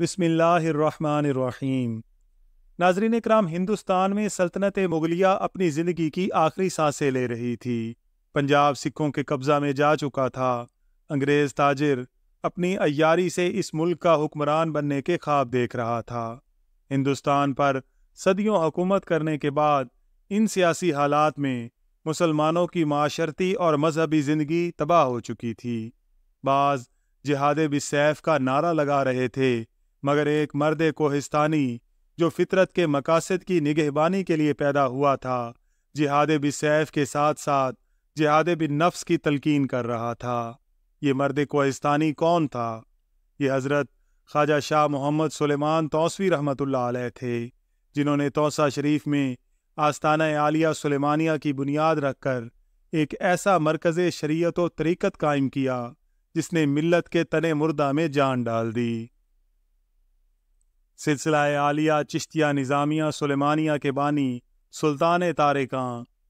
बसमीम नाजरीन कराम हिंदुस्तान में सल्तनत मुगलिया अपनी ज़िंदगी की आखिरी सांसें ले रही थी पंजाब सिखों के कब्ज़ा में जा चुका था अंग्रेज़ ताजिर अपनी अयारी से इस मुल्क का हुक्मरान बनने के ख्वाब देख रहा था हिंदुस्तान पर सदियों हुकूमत करने के बाद इन सियासी हालात में मुसलमानों की माशरती और मजहबी ज़िंदगी तबाह हो चुकी थी बाज़ जिहाद बिसैफ का नारा लगा रहे थे मगर एक मर्द कोहिस्तानी जो फितरत के मकासद की निगहबानी के लिए पैदा हुआ था जिहाद बिसैफ के साथ साथ जिहाद बिन नफ्स की तलकीन कर रहा था ये मर्द कोहिस्तानी कौन था ये हज़रत ख्वाजा शाह मोहम्मद सुलेमान तोसवी रहमत आलह थे जिन्होंने तोसा शरीफ में आस्ताना आलिया सुलेमानिया की बुनियाद रखकर एक ऐसा मरकज़ शरीय तरीक़त कायम किया जिसने मिलत के तने मुर्दा में जान डाल दी सिलसिला आलिया चिश्तिया निज़ामिया सुलेमानिया के बानी सुल्तान तारकां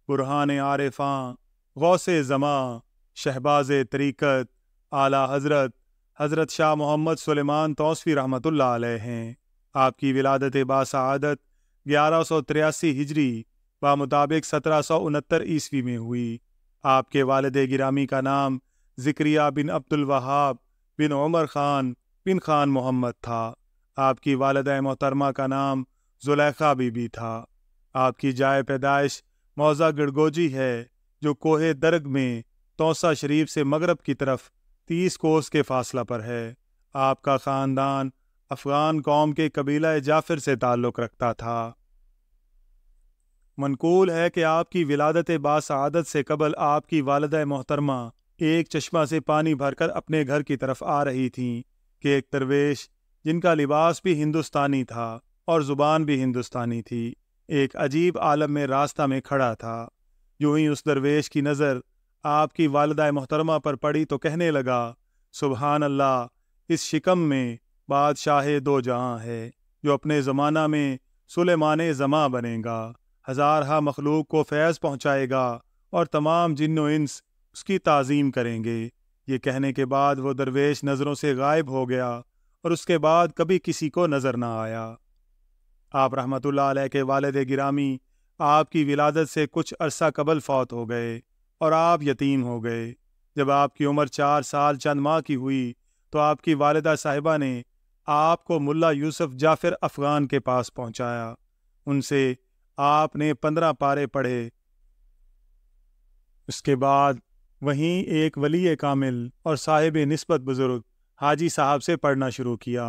बुरहान आरफ़ां गौस ज़मा शहबाज तरीक़त आला हज़रत हज़रत शाह मोहम्मद सुलेमान तोसफ़ी रहमत हैं आपकी विलादत बासदत ग्यारह सौ तिरासी हिजरी व मुताबिक सत्रह सौ उनहत्तर ईस्वी में हुई आपके वालद गिरामी का नाम जिक्रिया बिन अब्दुल वहाब बिन उमर ख़ान बिन ख़ान मोहम्मद था आपकी वालद मोहतरमा का नाम जुलेखा बीबी था आपकी जाय पैदाइश मौजा गिड़गोजी है जो कोहे दर्ग में तोसा शरीफ से मगरब की तरफ तीस कोस के फासला पर है आपका ख़ानदान अफ़गान कौम के कबीला जाफिर से ताल्लुक़ रखता था मनकूल है कि आपकी विलादत बासदत से कबल आपकी वालद मोहतरमा एक चश्मा से पानी भरकर अपने घर की तरफ आ रही थीं कि एक दरवेश जिनका लिबास भी हिंदुस्तानी था और ज़ुबान भी हिंदुस्तानी थी एक अजीब आलम में रास्ता में खड़ा था यूं ही उस दरवेश की नज़र आपकी वालदा मोहतरमा पर पड़ी तो कहने लगा सुबहान अल्लाह इस शिकम में बादशाह दो जहाँ है जो अपने ज़माना में सुलेमान ज़मा बनेगा हज़ारहा मखलूक को फैज़ पहुँचाएगा और तमाम जिनो इंस उसकी तज़ीम करेंगे ये कहने के बाद वो दरवेश नज़रों से गायब हो गया और उसके बाद कभी किसी को नज़र ना आया आप रहमत अलैह के वालद गिरामी आपकी विलादत से कुछ अरसा कबल फौत हो गए और आप यतीम हो गए जब आपकी उम्र चार साल चंद माह की हुई तो आपकी वालदा साहिबा ने आपको मुल्ला यूसुफ जाफिर अफ़गान के पास पहुंचाया उनसे आपने पंद्रह पारे पढ़े उसके बाद वहीं एक वली कामिल और साहिब नस्बत बुज़ुर्ग हाजी साहब से पढ़ना शुरू किया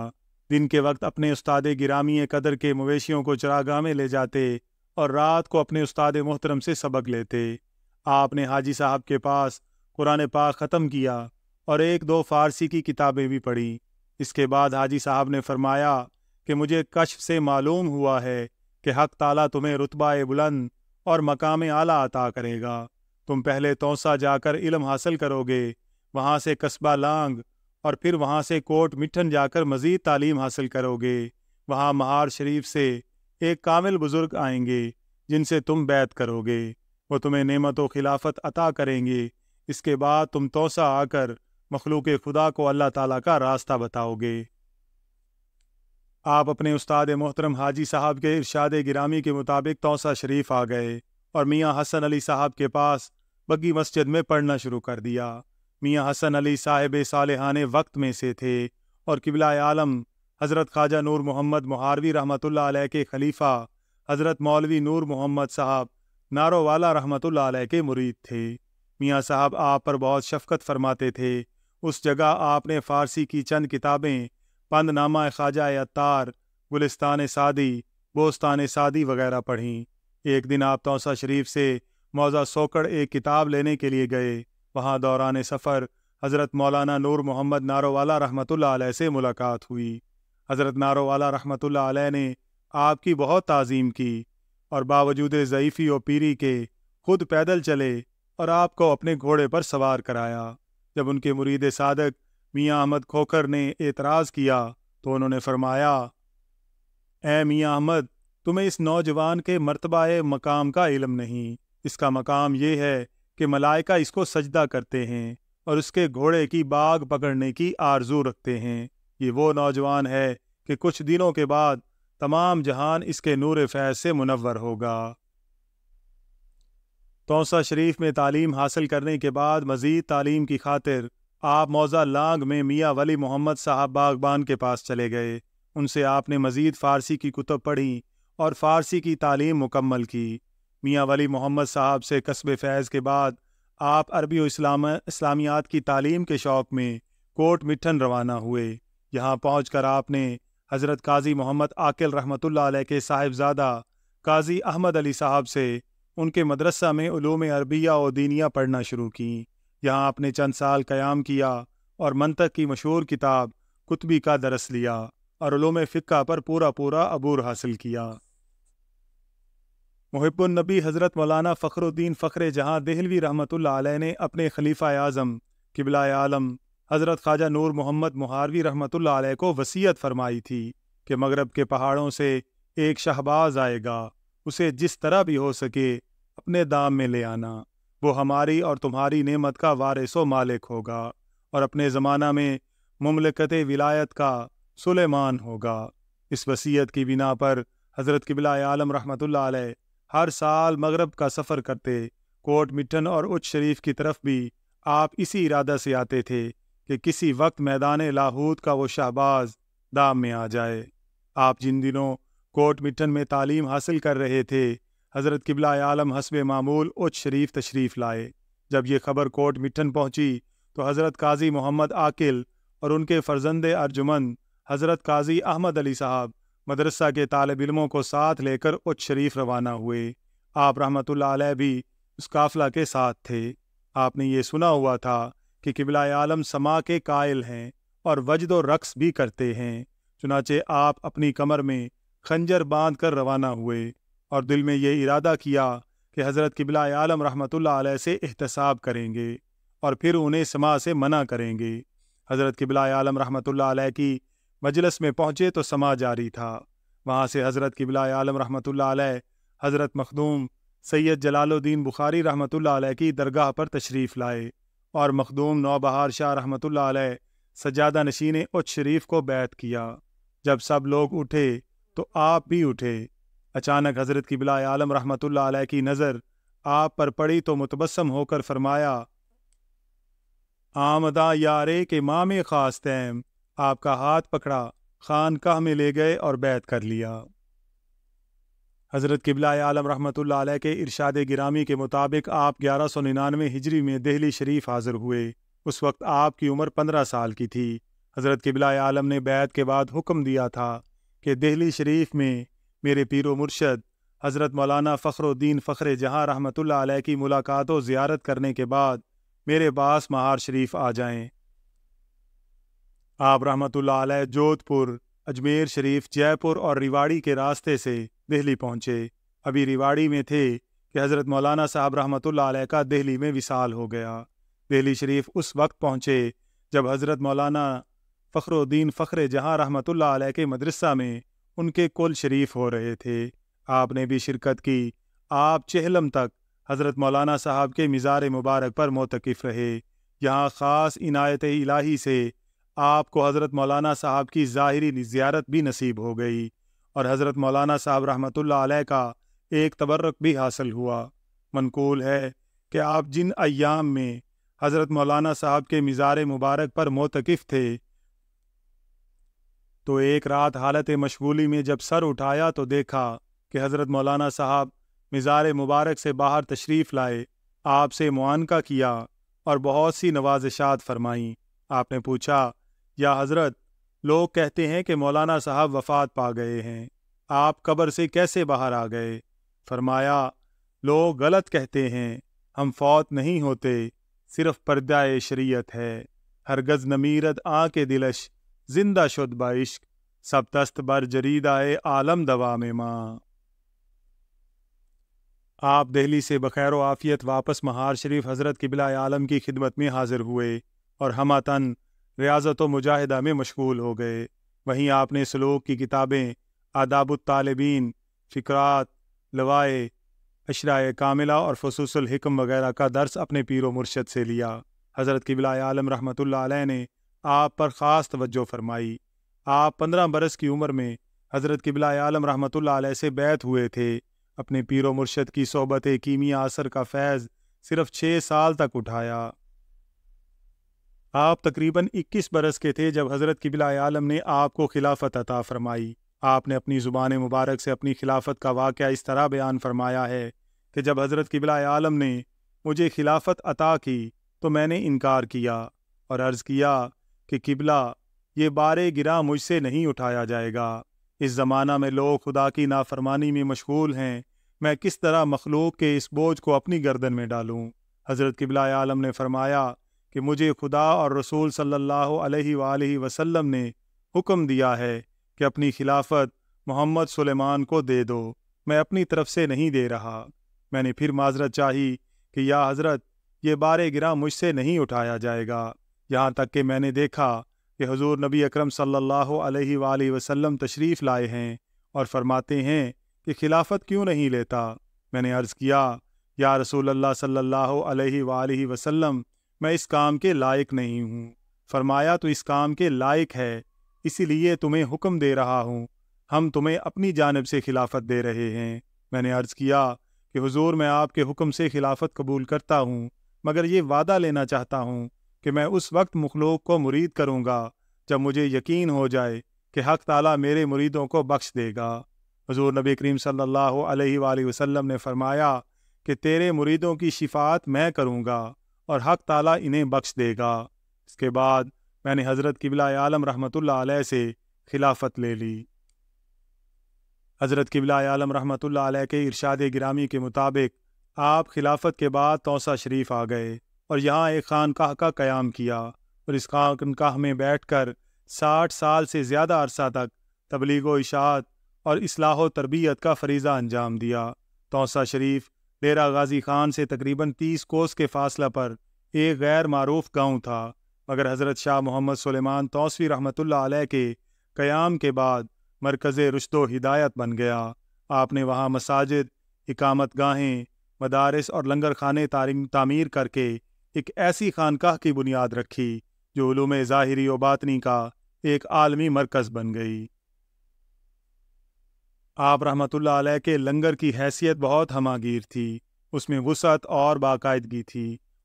दिन के वक्त अपने उस्ताद गिरामी कदर के मवेशियों को चरागाह में ले जाते और रात को अपने उस्ताद मोहतरम से सबक लेते आपने हाजी साहब के पास कुरान पाक ख़त्म किया और एक दो फ़ारसी की किताबें भी पढ़ी इसके बाद हाजी साहब ने फरमाया कि मुझे कश्फ से मालूम हुआ है कि हक ताला तुम्हें रुतबा बुलंद और मकाम आला अता करेगा तुम पहले तोसा जाकर इलम हासिल करोगे वहाँ से कस्बा लांग और फिर वहाँ से कोट मिठन जाकर मज़ीद तालीम हासिल करोगे वहाँ महार शरीफ से एक कामिल बुज़ुर्ग आएंगे जिनसे तुम बैत करोगे वो तुम्हें नेमत व खिलाफत अता करेंगे इसके बाद तुम तोसा आकर मखलूक खुदा को अल्लाह ताला का रास्ता बताओगे आप अपने उस्ताद मोहतरम हाजी साहब के इरशाद गिरामी के मुताबिक तोसा शरीफ आ गए और मियाँ हसन अली साहब के पास बग्गी मस्जिद में पढ़ना शुरू कर दिया मियाँ हसन अली साहेब सालहान वक्त में से थे और किबला आलम हज़रत ख्वाजा नूर मोहम्मद महारवी रहमत के खलीफा हज़रत मौलवी नूर मोहम्मद साहब नारोवाला रहमत के मुरीद थे मियाँ साहब आप पर बहुत शफकत फरमाते थे उस जगह आपने फ़ारसी की चंद किताबें पंद नामा ख्वाजा अतार गुलिस्तान सादी बोस्तान सादी वगैरह पढ़ीं एक दिन आप तोसा शरीफ से मौजा सोकड़ एक किताब लेने के लिए गए वहाँ दौरान सफ़र हज़रत मौलाना नूर मोहम्मद नारोवाला रहमतुल्लाह से मुलाकात हुई हज़रत नारोवाला रहमतुल्लाह ने आपकी बहुत तजीम की और बावजूद ज़यीफ़ी और पीरी के खुद पैदल चले और आपको अपने घोड़े पर सवार कराया जब उनके मुरीद सादक मियाँ अहमद खोखर ने एतराज़ किया तो उन्होंने फरमाया ए मियाँ अहमद तुम्हें इस नौजवान के मरतबा मकाम का इलम नहीं इसका मकाम ये है कि मलाइका इसको सजदा करते हैं और उसके घोड़े की बाग पकड़ने की आरजू रखते हैं ये वो नौजवान है कि कुछ दिनों के बाद तमाम जहान इसके नूर फैज से मुनवर होगा तोसा शरीफ में तालीम हासिल करने के बाद मज़ीद तालीम की खातिर आप मौजा लांग में मियाँ वली मोहम्मद साहब बागबान के पास चले गए उनसे आपने मज़ीद फ़ारसी की कुतब पढ़ी और फ़ारसी की तालीम मुकम्मल की मियाँ वली मोहम्मद साहब से कस्ब फैज़ के बाद आप अरबी इस्लाम इस्लामियात की तालीम के शौक़ में कोट मिठन रवाना हुए यहाँ पहुँच कर आपने हज़रत काजी मोहम्मद आकिल रहमत अलैह के साहिबजादा काजी अहमद अली साहब से उनके मदरसा में ूम अरबिया और दीनिया पढ़ना शुरू की यहाँ आपने चंद साल क़याम किया और मनतक की मशहूर किताब कुतबी का दरस लिया और फ़िका पर पूरा पूरा अबूर हासिल किया नबी हज़रत मौलाना फ़खरुद्दीन फ़खर जहाँ दहलवी रहमत अलैह ने अपने खलीफ़ा आज़म किबला आलम हज़रत ख्वाजा नूर मोहम्मद मुहारवी रहमत को वसीयत फरमाई थी कि मगरब के पहाड़ों से एक शहबाज आएगा उसे जिस तरह भी हो सके अपने दाम में ले आना वो हमारी और तुम्हारी नेमत का वारिस व मालिक होगा और अपने ज़माना में ममलकत विलायत का सुलेमान होगा इस वसीयत की बिना पर हज़रत किबला आलम रहमतुल्ला हर साल मगरब का सफ़र करते कोट मिट्टन और उच्च शरीफ की तरफ भी आप इसी इरादा से आते थे कि किसी वक्त मैदान लाहूद का वो शहबाज दाम में आ जाए आप जिन दिनों कोट मिट्टन में तालीम हासिल कर रहे थे हज़रत किबला आलम हसब मामूल उच्च शरीफ तशरीफ़ लाए जब ये खबर कोट मिट्टन पहुंची तो हज़रत काजी मोहम्मद आकिल और उनके फर्जंद अर्जुमंद हज़रत काजी अहमद अली साहब मदरसा के तालब इलमों को साथ लेकर उच्च शरीफ रवाना हुए आप रहमत भी उस काफिला के साथ थे आपने ये सुना हुआ था कि किबला आलम समा के कायल हैं और वजद व रक्स भी करते हैं चुनाचे आप अपनी कमर में खंजर बांध कर रवाना हुए और दिल में ये इरादा किया कि हज़रत किबला आलम रहमत से एहतसाब करेंगे और फिर उन्हें समा से मना करेंगे हज़रत किबला आलम रहमत की मजलस में पहुँचे तो समा जारी था वहाँ से हज़रत किबला आलम रहमत हज़रत मखदूम सैयद जलालुद्दीन बुखारी रहमत की दरगाह पर तशरीफ़ लाए और मखदूम नौबहार शाह रहमत सजादा ने उच शरीफ को बैत किया जब सब लोग उठे तो आप भी उठे अचानक हज़रत किबला आलम रहमत की नज़र आप पर पड़ी तो मुतबसम होकर फरमाया आमदा यारे के मामे खास तैम आपका हाथ पकड़ा खान खानकाह में ले गए और बैत कर लिया हज़रत किबला आलम रहमत के इरशाद गिरामी के मुताबिक आप ग्यारह सौ निन्यानवे हिजरी में दिल्ली शरीफ हाजिर हुए उस वक्त आपकी उम्र पंद्रह साल की थी हज़रत किबला आलम ने बैत के बाद हुक्म दिया था कि दिल्ली शरीफ में मेरे पीरो मुर्शद हज़रत मौलाना फ़खरुद्दीन फ़खर जहाँ रहमत की मुलाकात व ज़्यारत करने के बाद मेरे पास महार शरीफ आ जाएँ आप रहमतुल्लाह अलैह जोधपुर अजमेर शरीफ जयपुर और रिवाड़ी के रास्ते से दिल्ली पहुंचे अभी रिवाड़ी में थे कि हज़रत मौलाना साहब रहमत अलैह का दिल्ली में विसाल हो गया दिल्ली शरीफ उस वक्त पहुंचे जब हज़रत मौलाना फ़खरुद्दीन फ़खर जहाँ रहमतुल्लाह अलैह के मदरसा में उनके कुल शरीफ हो रहे थे आपने भी शिरकत की आप चहलम तक हज़रत मौलाना साहब के मज़ार मुबारक पर मोतकफ़ रहे यहाँ ख़ास इनायत इलाही से आपको हज़रत मौलाना साहब की ज़ाहरी ज़्यारत भी नसीब हो गई और हज़रत मौलाना साहब रहमत अलैह का एक तबर्रक भी हासिल हुआ मनकूल है कि आप जिन अयाम में हज़रत मौलाना साहब के मज़ार मुबारक पर मोतकफ़ थे तो एक रात हालत मशगूली में जब सर उठाया तो देखा कि हज़रत मौलाना साहब मज़ार मुबारक से बाहर तशरीफ़ लाए आपसे मुआनका किया और बहुत सी नवाजशात फरमाईं आपने पूछा या हज़रत लोग कहते हैं कि मौलाना साहब वफात पा गए हैं आप कब्र से कैसे बाहर आ गए फरमाया लोग गलत कहते हैं हम फौत नहीं होते सिर्फ पर्दाए शरीयत है हरगज़ नमीरत आ के दिलश जिंदा शुद बाइश सब दस्त बर जरीदाए आलम दवा में माँ आप दिल्ली से बखैर आफ़ियत वापस महार शरीफ हज़रत किबिला आलम की खिदमत में हाजिर हुए और हमातन रियाजत व मुजाहिदा में मशगूल हो गए वहीं आपने सलूक की किताबें तालबीन फ़िक्रात लवाए अशराय कामिला और फसूसल हिकम वगैरह का दर्स अपने पीर मुर्शद से लिया हज़रत किबला आलम रहमत ने आप पर ख़ास तवज्जो फरमाई आप पंद्रह बरस की उम्र में हज़रत किबला आलम रहमत से बैत हुए थे अपने पीर मुर्शद की सोबत कीमिया असर का फैज़ सिर्फ़ छः साल तक उठाया आप तकरीबन 21 बरस के थे जब हज़रत किबिला आलम ने आपको खिलाफत अता फरमाई आपने अपनी ज़ुबान मुबारक से अपनी खिलाफत का वाक़ इस तरह बयान फरमाया है कि जब हज़रत किबिला आलम ने मुझे खिलाफत अता की तो मैंने इनकार किया और अर्ज़ किया कि किबला ये बार गिरा मुझसे नहीं उठाया जाएगा इस ज़माना में लोग खुदा की नाफरमानी में मशगूल हैं मैं किस तरह मखलूक के इस बोझ को अपनी गर्दन में डालूँ हज़रत किबला आलम ने फरमाया कि मुझे खुदा और रसूल सल्लल्लाहु अलैहि वसल्लम ने हुक्म दिया है कि अपनी खिलाफत मोहम्मद सुलेमान को दे दो मैं अपनी तरफ से नहीं दे रहा मैंने फिर माजरत चाही कि या हज़रत ये बार गिरा मुझसे नहीं उठाया जाएगा यहाँ तक कि मैंने देखा कि हजूर नबी अक्रम सल्ला वसलम तशरीफ़ लाए हैं और फरमाते हैं कि खिलाफत क्यों नहीं लेता मैंने अर्ज़ किया या रसूल अल्लाह सल्लल्लाहु अलैहि वसल्लम मैं इस काम के लायक नहीं हूँ फरमाया तो इस काम के लायक है इसीलिए तुम्हें हुक्म दे रहा हूँ हम तुम्हें अपनी जानब से खिलाफत दे रहे हैं मैंने अर्ज़ किया कि हुजूर मैं आपके हुक्म से खिलाफत कबूल करता हूँ मगर ये वादा लेना चाहता हूँ कि मैं उस वक्त मखलूक को मुरीद करूँगा जब मुझे यकीन हो जाए कि हक़ ताला मेरे मुरीदों को बख्श देगा हजूर नबी करीम सल्ला वसम ने फरमाया कि तेरे मुरीदों की शिफात मैं करूँगा और हक ताला इन्हें बख्श देगा इसके बाद मैंने हज़रत किबला आलम रहमत अलैह से खिलाफत ले ली हज़रत किबला आलम रहमत अलैह के इरशाद गिरामी के मुताबिक आप खिलाफत के बाद तोसा शरीफ आ गए और यहाँ एक खानकाह का क़्याम किया और इस खानकाह में बैठ कर साठ साल से ज़्यादा अरसा तक तबलीग व इशात और असलाह तरबियत का फरीज़ा अंजाम दिया तोसा शरीफ डेरा गाजी खान से तकरीबन तीस कोस के फासला पर एक गैर मरूफ गाँव था मगर हज़रत शाह मोहम्मद सुलेमान तौसवी रहमतुल्लाह के क़याम के बाद मरकज़ रुशदो हिदायत बन गया आपने वहाँ मसाजिद इकामत गाहें मदारस और लंगर खाने तामीर करके एक ऐसी खानकाह की बुनियाद रखी जो ूम ज़ाहरी वातनी का एक आलमी मरकज़ बन गई आप रहमतुल्लाह अलैह के लंगर की हैसियत बहुत हमागीर थी उसमें वसत और बाकायदगी थी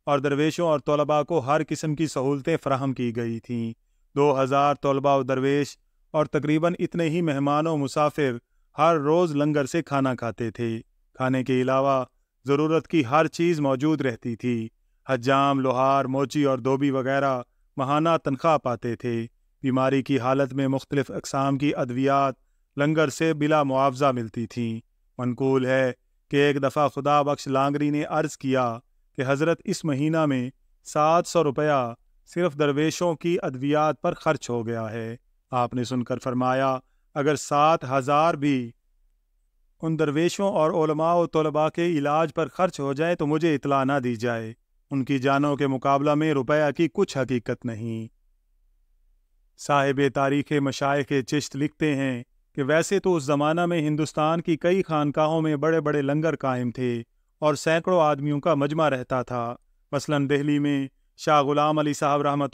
और दरवेशों और तलबा को हर किस्म की सहूलतें फ्राहम की गई थीं दो हज़ार तलबा और दरवेश और तकरीबन इतने ही मेहमान व मुसाफिर हर रोज़ लंगर से खाना खाते थे खाने के अलावा ज़रूरत की हर चीज़ मौजूद रहती थी हजाम लोहार मोची और धोबी वगैरह महाना तनख्वाह पाते थे बीमारी की हालत में मुख्तलिफ़ अकसाम की अद्वियात लंगर से बिला मुआवजा मिलती थी मनकूल है कि एक दफ़ा खुदा बख्श लांगरी ने अर्ज़ किया कि हज़रत इस महीना में सात सौ रुपया सिर्फ दरवेशों की अद्वियात पर खर्च हो गया है आपने सुनकर फरमाया अगर सात हज़ार भी उन दरवेशों और तलबा के इलाज पर खर्च हो जाए तो मुझे इतला ना दी जाए उनकी जानों के मुकाबला में रुपया की कुछ हकीकत नहीं साहिब तारीख़ मशाइ चिश्त लिखते हैं कि वैसे तो उस ज़माना में हिंदुस्तान की कई खानकाहों में बड़े बड़े लंगर कायम थे और सैकड़ों आदमियों का मजमा रहता था मसलन दिल्ली में शाह गुलाम अली साहब रहमत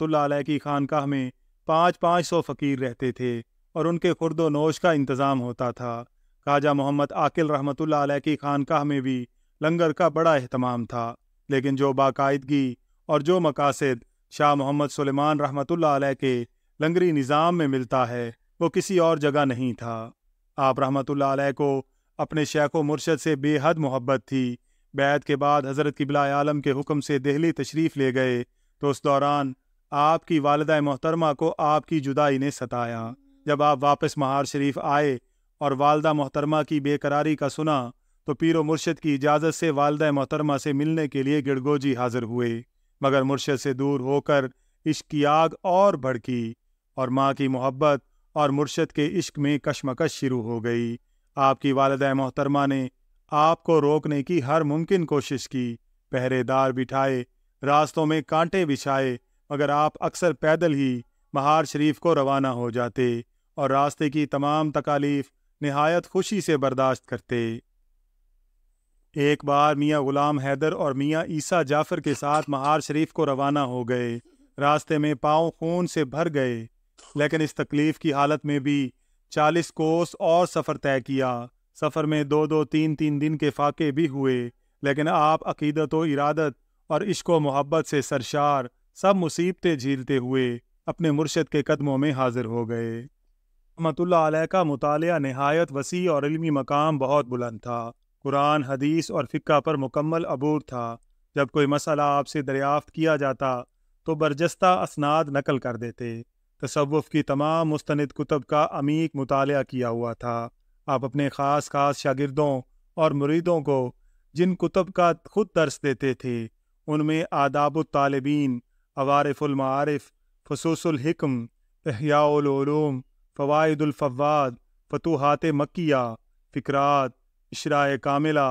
की खानकाह में पाँच पाँच सौ फ़कीर रहते थे और उनके खुर्द नोश का इंतज़ाम होता था खाजा मोहम्मद आकिल रहमत की खानकाह में भी लंगर का बड़ा अहतमाम था लेकिन जो बाकायदगी और जो मकासद शाह मोहम्मद सुलेमान रहमत के लंगरी निज़ाम में मिलता है वो किसी और जगह नहीं था आप रहमत को अपने शेख व मुर्शद से बेहद मोहब्बत थी बैत के बाद हज़रत किबला आलम के हुक्म से दिल्ली तशरीफ़ ले गए तो उस दौरान आपकी वालदा मोहतरमा को आपकी जुदाई ने सताया जब आप वापस महार शरीफ आए और वालदा मोहतरमा की बेकरारी का सुना तो पीर मुर्शद की इजाज़त से वालदा मोहतरमा से मिलने के लिए गिड़गोजी हाजिर हुए मगर मुर्शद से दूर होकर इश्क की आग और भड़की और माँ की मोहब्बत और मुर्शद के इश्क में कशमकश शुरू हो गई आपकी वालद मोहतरमा ने आपको रोकने की हर मुमकिन कोशिश की पहरेदार बिठाए रास्तों में कांटे बिछाए मगर आप अक्सर पैदल ही महार शरीफ को रवाना हो जाते और रास्ते की तमाम तकालीफ नहायत खुशी से बर्दाश्त करते एक बार मियाँ ग़ुलाम हैदर और मियाँ ईसा जाफ़र के साथ महार शरीफ को रवाना हो गए रास्ते में पाँव खून से भर गए लेकिन इस तकलीफ़ की हालत में भी चालीस कोस और सफ़र तय किया सफ़र में दो दो तीन तीन दिन के फाके भी हुए लेकिन आप अकीदत व इरादत और इश्को मोहब्बत से सरशार सब मुसीबतें झीलते हुए अपने मुर्शद के कदमों में हाजिर हो गए रहमतुल्ल का मताल नहायत वसी और इलमी मकाम बहुत बुलंद था कुरान हदीस और फ़िक्का पर मुकम्मल अबूर था जब कोई मसला आपसे दरियाफ्त किया जाता तो बरजस्ता असनाद नकल कर देते तसवुफ़ की तमाम मुस्ंद कुतब का अमीक मुताल किया हुआ था आप अपने ख़ास ख़ास शागिर्दों और मुरीदों को जिन कुतब का खुद दर्स देते थे उनमें आदाब तालबीन अवारफ़ुलमारफ़ फसूसुलहकम तहियालूम फ़वादुलफ़वाद फतूहत मकिया फ़िकरात इशरा कामिला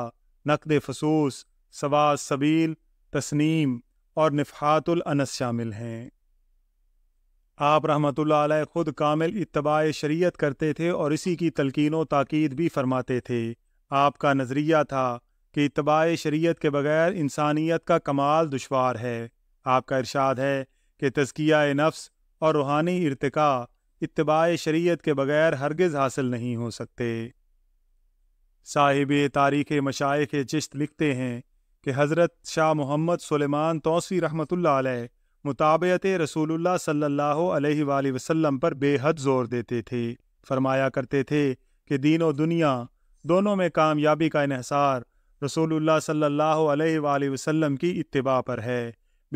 नकद फसूस सवा सबील तस्नीम और निफ़ातुलनस शामिल हैं आप रहमतुल्लाह ख़ुद कामिल इतबा शरीयत करते थे और इसी की तलकिन ताक़ीद भी फरमाते थे आपका नज़रिया था कि इतबा शरीयत के बगैर इंसानियत का कमाल दुशवार है आपका इरशाद है कि तजकिया नफ्स और रूहानी इरतका इतबा शरीयत के बगैर हरगज़ हासिल नहीं हो सकते साहिब तारीख़ मशाइ चिश्त लिखते हैं कि हज़रत शाह मोहम्मद सलेमान तोसी रहमतुल्लाह मुताबत रसूलुल्लाह सल्लल्लाहु अलैहि वसल्लम पर बेहद जोर देते थे फरमाया करते थे कि दीन और दुनिया दोनों में कामयाबी का इहसार रसूलुल्लाह सल्लल्लाहु अलैहि वसल्लम की इतबा पर है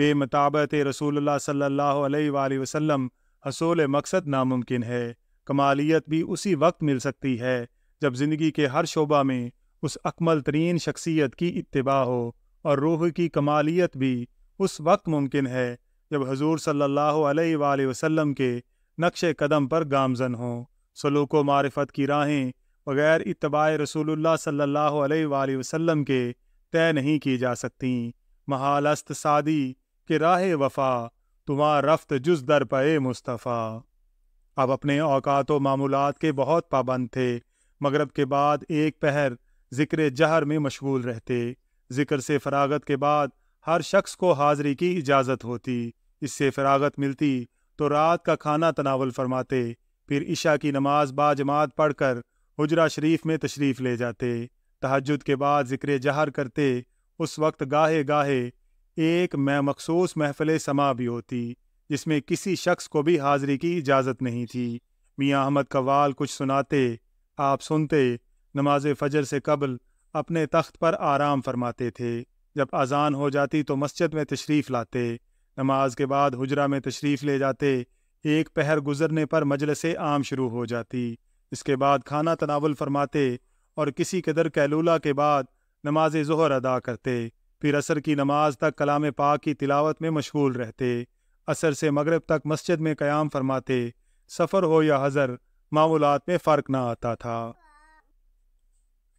बेमताबत रसूलुल्लाह सल्लल्लाहु अलैहि वसल्लम असूल मकसद नामुमकिन है कमालियत भी उसी वक्त मिल सकती है जब ज़िंदगी के हर शोबा में उस अकमल तरीन शख्सियत की इतबा हो और रूह की कमालियत भी उस वक्त मुमकिन है जब हजूर सल्लल्लाहु अलैहि वसल्लम के नक्श कदम पर गामजन हों सलूक मारफत की राहें बग़ैर इतबा रसूलुल्लाह सल्लल्लाहु अलैहि वसल्लम के तय नहीं की जा सकती महालस्त सादी के राह वफा तुम्हारा रफ्त जुज दर पे मुस्तफ़ा अब अपने औकात व मामूलत के बहुत पाबंद थे मगरब के बाद एक पहर ज़िक्र जहर में मशगूल रहते ज़िक्र से फरागत के बाद हर शख्स को हाज़री की इजाज़त होती इससे फरागत मिलती तो रात का खाना तनावल फरमाते फिर ईशा की नमाज बाजमात पढ़कर हजरा शरीफ में तशरीफ़ ले जाते तहजद के बाद ज़िक्र जहर करते उस वक्त गाहे गाहे एक मैं मखसूस महफिल समा भी होती जिसमें किसी शख्स को भी हाज़िरी की इजाज़त नहीं थी मियाँ अहमद कवाल कुछ सुनाते आप सुनते नमाज फजर से कबल अपने तख्त पर आराम फरमाते थे जब अजान हो जाती तो मस्जिद में तशरीफ़ लाते नमाज के बाद हुजरा में तशरीफ़ ले जाते एक पहर गुजरने पर मजलस आम शुरू हो जाती इसके बाद खाना तनावल फरमाते और किसी कदर कैलूला के बाद नमाज जहर अदा करते फिर असर की नमाज तक कलाम पाक की तिलावत में मशगूल रहते असर से मगरब तक मस्जिद में क़याम फरमाते सफ़र हो या हज़र मामूलत में फ़र्क ना आता था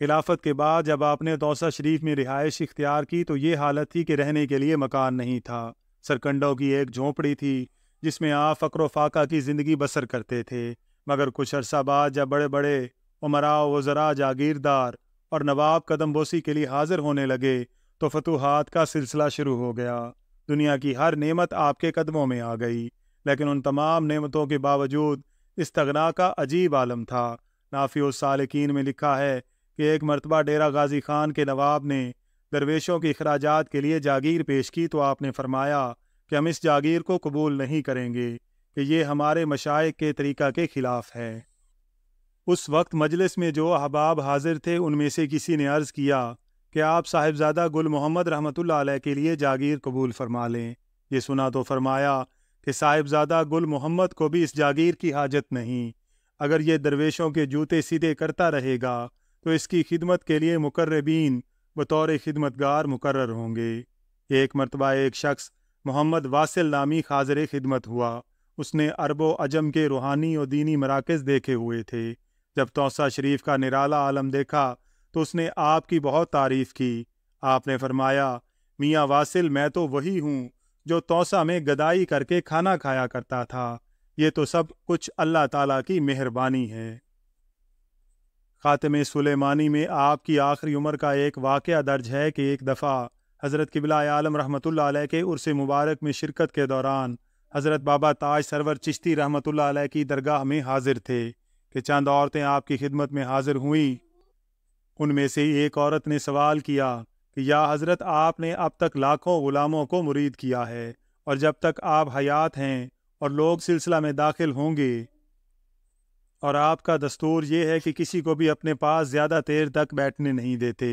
खिलाफत के बाद जब आपने तोसा शरीफ में रिहाइश इख्तियार की तो ये हालत थी कि रहने के लिए मकान नहीं था सरकंडों की एक झोंपड़ी थी जिसमें आ फ़क्र फाका की ज़िंदगी बसर करते थे मगर कुछ अरसा बाद जब बड़े बड़े उमराव वज़रा जागीरदार और नवाब कदमबोसी के लिए हाजिर होने लगे तो फतूहत का सिलसिला शुरू हो गया दुनिया की हर नेमत आपके कदमों में आ गई लेकिन उन तमाम नेमतों के बावजूद इस तगना का अजीब आलम था नाफी सालकिन में लिखा है कि एक मरतबा डेरा गाजी खान के नवाब ने दरवेशों के अखराज के लिए जागीर पेश की तो आपने फरमाया कि हम इस जागीर को कबूल नहीं करेंगे कि ये हमारे मशाए के तरीक़ा के ख़िलाफ़ है उस वक्त मजलिस में जो अहबाब हाजिर थे उनमें से किसी ने अर्ज़ किया कि आप साहिबजादा गुल मोहम्मद ला के लिए जागीर कबूल फरमा लें ये सुना तो फरमाया कि साहिबजादा गुल मोहम्मद को भी इस जागीर की हाजत नहीं अगर ये दरवेशों के जूते सीधे करता रहेगा तो इसकी खिदमत के लिए मुकर्रबीन बतौर खिदमतगार मुकर होंगे एक मरतबा एक शख्स मोहम्मद वासिल नामी खाजर खिदमत हुआ उसने अरबो अजम के रूहानी और दीनी मराकज़ देखे हुए थे जब तोसा शरीफ का निराला आलम देखा तो उसने आपकी बहुत तारीफ़ की आपने फरमाया मियाँ वासिल मैं तो वही हूँ जो तोसा में गदाई करके खाना खाया करता था ये तो सब कुछ अल्लाह ताला की मेहरबानी है ख़ातम सुलेमानी में आपकी आखिरी उम्र का एक वाक़ दर्ज है कि एक दफ़ा हज़रत किबला आलम रहमत के उर्स मुबारक में शिरकत के दौरान हज़रत बाबा ताज सरवर चिश्ती रहमत की दरगाह में हाजिर थे कि चंद औरतें आपकी खिदमत में हाजिर हुईं उनमें से एक औरत ने सवाल किया कि या हज़रत आपने अब तक लाखों ग़ुलामों को मुरीद किया है और जब तक आप हयात हैं और लोग सिलसिला में दाखिल होंगे और आपका दस्तूर ये है कि किसी को भी अपने पास ज़्यादा देर तक बैठने नहीं देते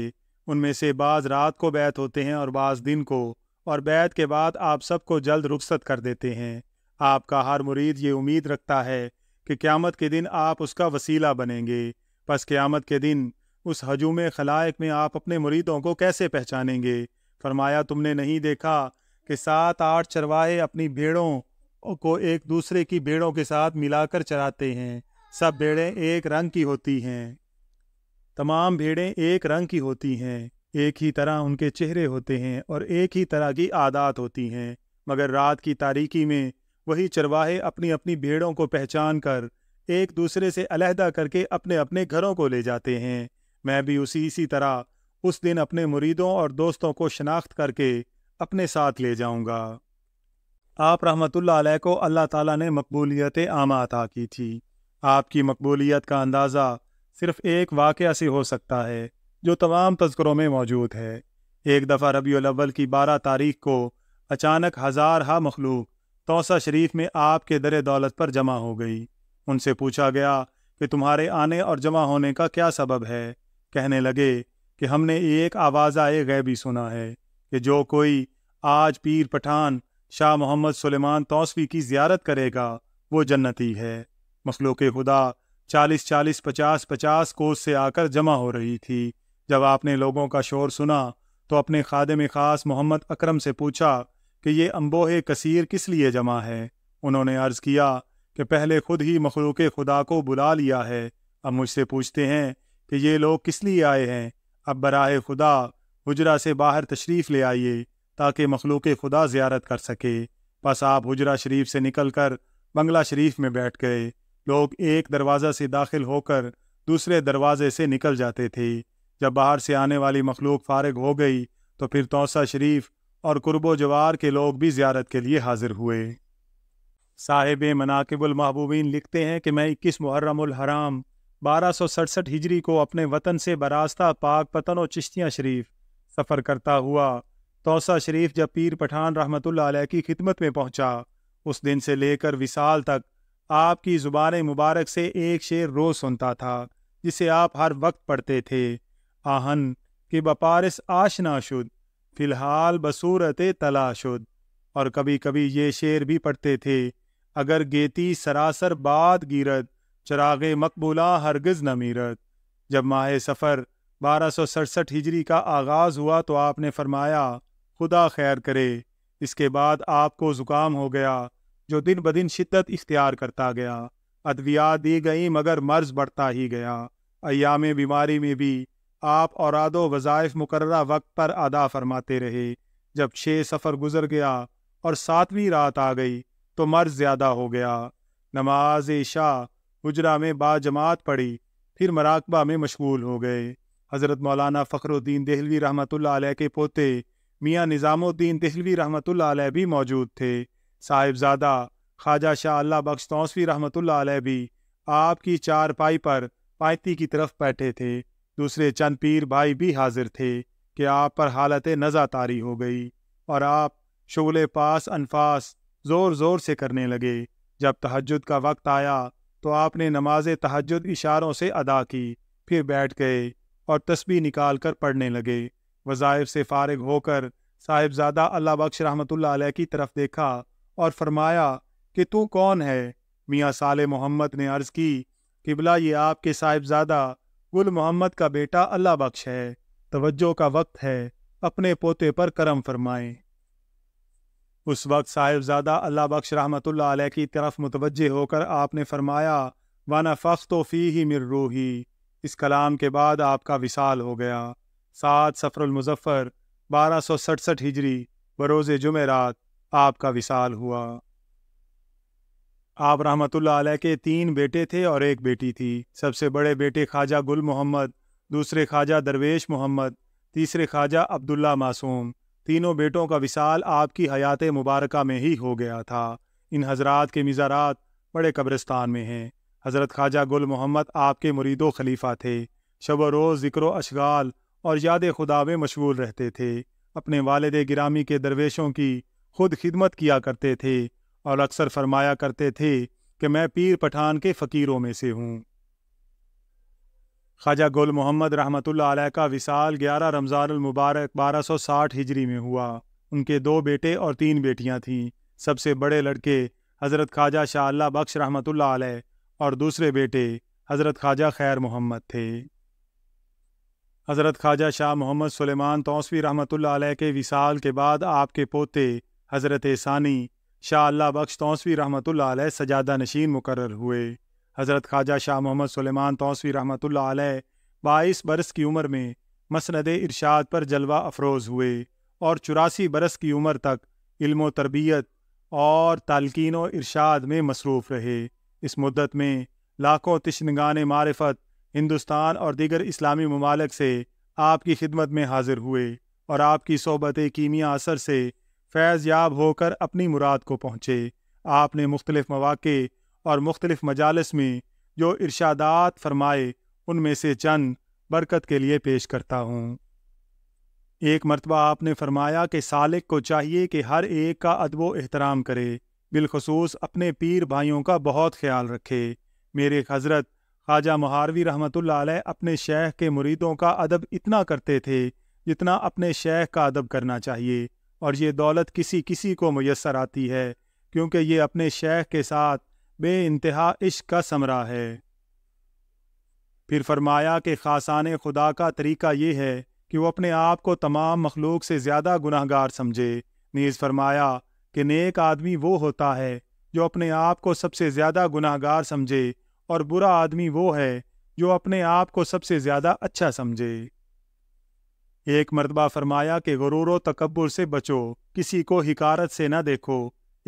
उनमें से बाज रात को बैत होते हैं और बाज दिन को और बैत के बाद आप सबको जल्द रुखसत कर देते हैं आपका हर मुरीद ये उम्मीद रखता है कि क़्यामत के दिन आप उसका वसीला बनेंगे बस क़्यामत के दिन उस हजूम खलायक में आप अपने मुरीदों को कैसे पहचानेंगे फरमाया तुमने नहीं देखा कि सात आठ चरवाहे अपनी भेड़ों को एक दूसरे की भेड़ों के साथ मिलाकर चराते हैं सब भेड़ें एक रंग की होती हैं तमाम भेड़ें एक रंग की होती हैं एक ही तरह उनके चेहरे होते हैं और एक ही तरह की आदात होती हैं मगर रात की तारीकी में वही चरवाहे अपनी अपनी भेड़ों को पहचान कर एक दूसरे से अलहदा करके अपने अपने घरों को ले जाते हैं मैं भी उसी इसी तरह उस दिन अपने मुरीदों और दोस्तों को शनाख्त करके अपने साथ ले जाऊंगा आप रहमतुल्लाह अलैह को अल्लाह ताला ने मकबूलियत आमा अता की थी आपकी मकबूलियत का अंदाज़ा सिर्फ एक वाक़ से हो सकता है जो तमाम तस्करों में मौजूद है एक दफ़ा रबी अव्वल की बारह तारीख को अचानक हज़ार हा मखलूक तोसा शरीफ में आपके दर दौलत पर जमा हो गई उनसे पूछा गया कि तुम्हारे आने और जमा होने का क्या सबब है कहने लगे कि हमने एक आवाज़ आए गैबी सुना है कि जो कोई आज पीर पठान शाह मोहम्मद सुलेमान तोसवी की जियारत करेगा वो जन्नती है मखलूक खुदा चालीस चालीस पचास पचास कोस से आकर जमा हो रही थी जब आपने लोगों का शोर सुना तो अपने खादम खास मोहम्मद अकरम से पूछा कि ये अम्बोह कसीर किस लिए जमा है उन्होंने अर्ज़ किया कि पहले खुद ही मखलूक खुदा को बुला लिया है अब मुझसे पूछते हैं कि ये लोग किस लिए आए हैं अब बराह खुदा हुजरा से बाहर तशरीफ़ ले आइए ताकि मखलूक खुदा ज़्यारत कर सके बस आप हुजरा शरीफ से निकल कर बंगला शरीफ में बैठ गए लोग एक दरवाज़ा से दाखिल होकर दूसरे दरवाजे से निकल जाते थे जब बाहर से आने वाली मखलूक फारग हो गई तो फिर तोसा शरीफ और कुर्बो जवार के लोग भी ज्यारत के लिए हाजिर हुए साहिब मनाकबुलमहबूबिन लिखते हैं कि मैं इक्कीस मुहर्रम बारह सौ सड़सठ हिजरी को अपने वतन से बरास्ता पाक पतन और चिश्तियाँ शरीफ सफ़र करता हुआ तोसा शरीफ जब पीर पठान रहमत की खिदमत में पहुँचा उस दिन से लेकर विसाल तक आपकी ज़ुबान मुबारक से एक शेर रोज़ सुनता था जिसे आप हर वक्त पढ़ते थे आहन के बपारिस आशना शुद फ़िलहाल बसूरत तलाशुद और कभी कभी ये शेर भी पढ़ते थे अगर गेती सरासर बाद गिरत चराग मकबूला हरगज़ न मीरत जब माह सफ़र बारह सौ सड़सठ हिजरी का आगाज़ हुआ तो आपने फरमाया खुदा खैर करे इसके बाद आपको ज़ुकाम हो गया जो दिन ब दिन शिद्दत इख्तियार करता गया अद्वियात दी गई मगर मर्ज बढ़ता ही गया अयाम बीमारी में भी आप और आदो वज़ाइफ मुकर्रा वक्त पर अदा फरमाते रहे जब छः सफ़र गुजर गया और सातवीं रात आ गई तो मर्ज ज़्यादा हो गया नमाज शाह हजरा में बाजमात पढ़ी फिर मराकबा में मशगूल हो गए हज़रत मौलाना फ़खरुद्दीन दहलवी रहमत के पोते मियाँ निज़ामुद्दीन दहलवी रहमत भी मौजूद थे साहिबजादा ख्वाजा शाह अल्लाह बख्श तौसवी रहमत भी आपकी चारपाई पर पायती की तरफ बैठे थे दूसरे चंद पीर भाई भी हाजिर थे कि आप पर हालत नज़ा तारी हो गई और आप शोले पास अनफास ज़ोर ज़ोर से करने लगे जब तहजद का वक्त आया तो आपने नमाज तहजद इशारों से अदा की फिर बैठ गए और तस्बी निकाल कर पढ़ने लगे वज़ाइफ से फारग होकर साहिबजादा अल्लाह बख्श रहमत की तरफ देखा और फरमाया कि तू कौन है मियाँ साल मोहम्मद ने अर्ज़ की किबला ये आपके साहिबजादा गुल मोहम्मद का बेटा अल्लाह बख्श है तवज्जो का वक्त है अपने पोते पर करम फरमाएं उस वक्त साहिबजादा अल्लाह बख्श रहमत की तरफ मुतवजह होकर आपने फरमाया वाना फ़ख्त तो फ़ी ही मिर रूही इस कलाम के बाद आपका विसाल हो गया सात सफरमुजफ़र बारह सौ सड़सठ हिजरी बरोज़ जुमेरात आपका विशाल हुआ आप रहमतुल्लाह के तीन बेटे थे और एक बेटी थी सबसे बड़े बेटे ख्वाजा गुल मोहम्मद दूसरे ख्वाजा दरवेश मोहम्मद तीसरे ख्वाजा अब्दुल्ला मासूम तीनों बेटों का विशाल आपकी हयात मुबारक में ही हो गया था इन हजरात के मज़ारात बड़े कब्रिस्तान में हैं हज़रत ख्वाजा गुल मोहम्मद आपके मुरीदो खलीफा थे शब रोज़ ज़िक्र अशगाल और याद खुदा में मशगूल रहते थे अपने वालद गिरामी के दरवेशों की खुद खिदमत किया करते थे और अक्सर फरमाया करते थे कि मैं पीर पठान के फ़कीरों में से हूँ ख्वाजा गुल मोहम्मद रहमतुल्लाह का विसाल ग्यारह रमज़ानमबारक बारह सौ साठ हिजरी में हुआ उनके दो बेटे और तीन बेटियाँ थीं सबसे बड़े लड़के हज़रत ख्वाजा शाह बख्श रहमतुल्लाह अलैह और दूसरे बेटे हज़रत ख्वाजा खैर मोहम्मद थे हज़रत ख्वाजा शाह मोहम्मद सुलेमान तोसवी रहमतुल्लाह आल के विसाल के बाद आपके पोते हज़रत सानी शाह अल्लाह बख्श तोसवी रहमत सजादा नशीन मुकर हुए हज़रत ख्वाजा शाह मोहम्मद सुलेमान तोसवी रहमत बाईस बरस की उम्र में मसंद इरशाद पर जलवा अफरोज़ हुए और चौरासी बरस की उम्र तक इल्म तरबियत और तालकिन व इरशाद में मसरूफ़ रहे इस मुद्दत में लाखों तशनगान मारफत हिंदुस्तान और दीगर इस्लामी ममालक से आपकी खिदमत में हाजिर हुए और आपकी सोबत कीमिया असर से फैज़याब होकर अपनी मुराद को पहुँचे आपने मुख्तलिफ़ मौाक़े और मुख्तलिफ़ मजालस में जो इर्शादात फरमाए उनमें से चंद बरकत के लिए पेश करता हूँ एक मरतबा आपने फरमाया कि सालिक को चाहिए कि हर एक का अदब एहतराम करे बिलखसूस अपने पीर भाइयों का बहुत ख्याल रखे मेरे हज़रत ख्वाजा महारवी रहमत अपने शेख के मुरीदों का अदब इतना करते थे जितना अपने शेख का अदब करना चाहिए और ये दौलत किसी किसी को मैसर आती है क्योंकि ये अपने शेख के साथ बे इंतहा इश्क का समरा है फिर फरमाया कि खासान खुदा का तरीका ये है कि वो अपने आप को तमाम मखलूक से ज़्यादा गुनाहगार समझे नीज़ फरमाया कि नेक आदमी वो होता है जो अपने आप को सबसे ज़्यादा गुनाहगार समझे और बुरा आदमी वो है जो अपने आप को सबसे ज़्यादा अच्छा समझे एक मरतबा फरमाया कि गुरूर व तकबर से बचो किसी को हिकारत से न देखो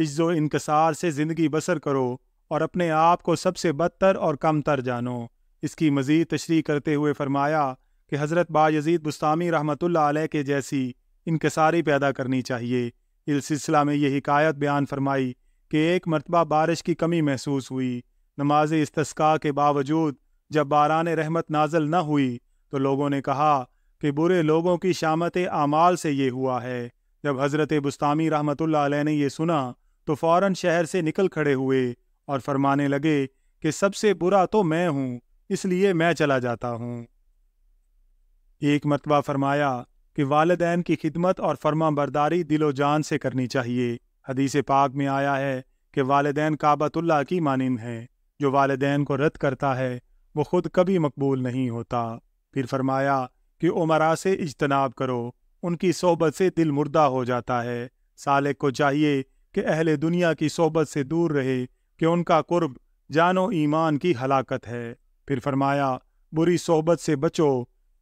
इज्जो इनकसार से ज़िंदगी बसर करो और अपने आप को सबसे बदतर और कमतर जानो इसकी मज़ीद तशरी करते हुए फरमाया कि हज़रत बाजीद बुस्तामी रहमत के जैसी इनकसारी पैदा करनी चाहिए इस सिलसिला में यह हिकायत बयान फरमाई कि एक मरतबा बारिश की कमी महसूस हुई नमाज तस्का के बावजूद जब बारान रहमत नाजल न हुई तो लोगों ने कहा कि बुरे लोगों की शामत आमाल से ये हुआ है जब हज़रत बुस्तामी रहमत ने यह सुना तो फ़ौर शहर से निकल खड़े हुए और फरमाने लगे कि सबसे बुरा तो मैं हूँ इसलिए मैं चला जाता हूँ एक मतबा फरमाया कि वालदेन की खिदमत और फरमा बरदारी दिलो जान से करनी चाहिए हदीस पाक में आया है कि वालदेन काबतुल्ला की मानंद हैं जो वालदेन को रद्द करता है वो खुद कभी मकबूल नहीं होता फिर फरमाया कि उमरा से इजतनाब करो उनकी सोबत से दिल मुर्दा हो जाता है साले को चाहिए कि अहले दुनिया की सोबत से दूर रहे कि उनका कुर्ब जानो ईमान की हलाकत है फिर फरमाया बुरी सोबत से बचो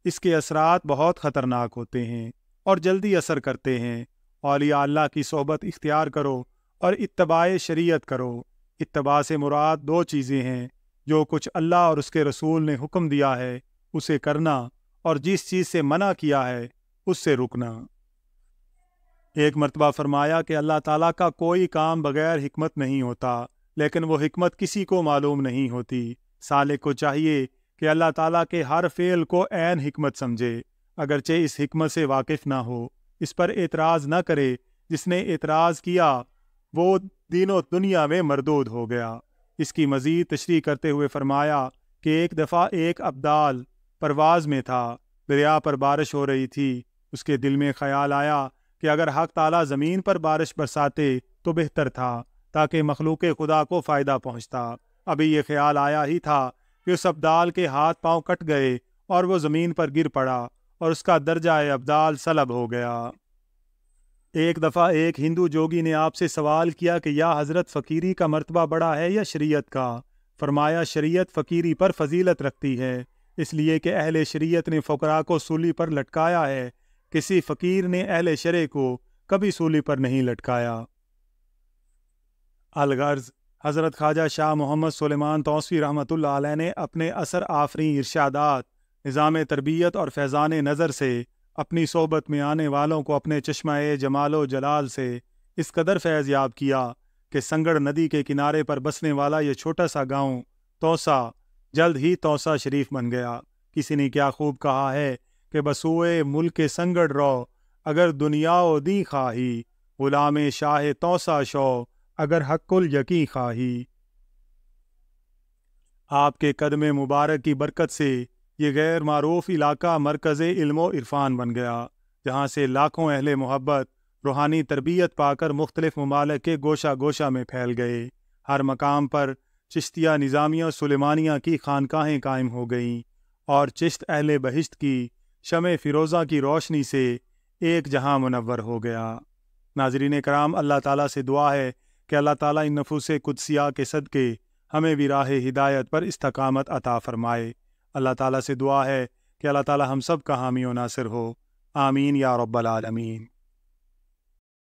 इसके असरात बहुत ख़तरनाक होते हैं और जल्दी असर करते हैं औलिया अल्लाह की सोबत इख्तियार करो और इतबाए शरीयत करो इतबा से मुराद दो चीज़ें हैं जो कुछ अल्लाह और उसके रसूल ने हुक्म दिया है उसे करना और जिस चीज़ से मना किया है उससे रुकना एक मरतबा फरमाया कि अल्लाह ताला का कोई काम बगैर हिकमत नहीं होता लेकिन वो हिकमत किसी को मालूम नहीं होती साले को चाहिए कि अल्लाह ताला के हर फेल को एन हिकमत समझे अगरचे इस हिकमत से वाकिफ़ ना हो इस पर एतराज़ न करे जिसने एतराज़ किया वो दिनों दुनिया में मरदूद हो गया इसकी मज़ीद तशरी करते हुए फरमाया कि एक दफ़ा एक अब्दाल परवाज में था दरिया पर बारिश हो रही थी उसके दिल में ख्याल आया कि अगर हक ताला ज़मीन पर बारिश बरसाते तो बेहतर था ताकि मखलूक खुदा को फ़ायदा पहुंचता अभी ये ख्याल आया ही था कि उस अब्दाल के हाथ पांव कट गए और वो ज़मीन पर गिर पड़ा और उसका दर्जा अब्दाल सलब हो गया एक दफ़ा एक हिंदू जोगी ने आपसे सवाल किया कि या हज़रत फ़कीरी का मरतबा बड़ा है या शरीयत का फरमाया शरीयत फ़कीरी पर फजीलत रखती है इसलिए कि अहल शरीयत ने फ़करा को सूली पर लटकाया है किसी फ़कीर ने अहल शरे को कभी सूली पर नहीं लटकाया अलगर्ज हज़रत ख्वाजा शाह मोहम्मद सुलेमान तोसी रहमत ने अपने असर आफरी इर्शादात निज़ाम तरबियत और फैज़ान नज़र से अपनी सोहबत में आने वालों को अपने चश्मा जमालो जलाल से इस कदर फैज़ याब किया कि संगड़ नदी के किनारे पर बसने वाला यह छोटा सा गांव तोसा जल्द ही तोसा शरीफ बन गया किसी ने क्या खूब कहा है कि बसुए मुल्क संगड़ रो अगर दुनिया दी खाही गुलाम शाह तोसा शो अगर हक्कुल यकी खाही आपके कदम मुबारक की बरकत से ये गैर मरूफ इलाका मरकज़ इल्मो इरफान बन गया जहाँ से लाखों अहल मोहब्बत रूहानी तरबियत पाकर मुख्तलिफ ममालक के गोशा गोशा में फैल गए हर मकाम पर चिश्तिया निज़ामिया सुलेमानिया की खानकाहें कायम हो गईं और चिश्त अहल बहिश्त की शम फ़िरोज़ा की रोशनी से एक जहां मुनवर हो गया नाजरीन कराम अल्लाह ताला से दुआ है कि अल्लाह ताला इन नफूस कुदसिया के सदक़े हमें भी राह हिदायत पर इस्तकामत अता फ़रमाए अल्लाह ताला से दुआ है कि अल्लाह ताला हम सब का हामी नासिर हो आमीन या रब्बल आलमीन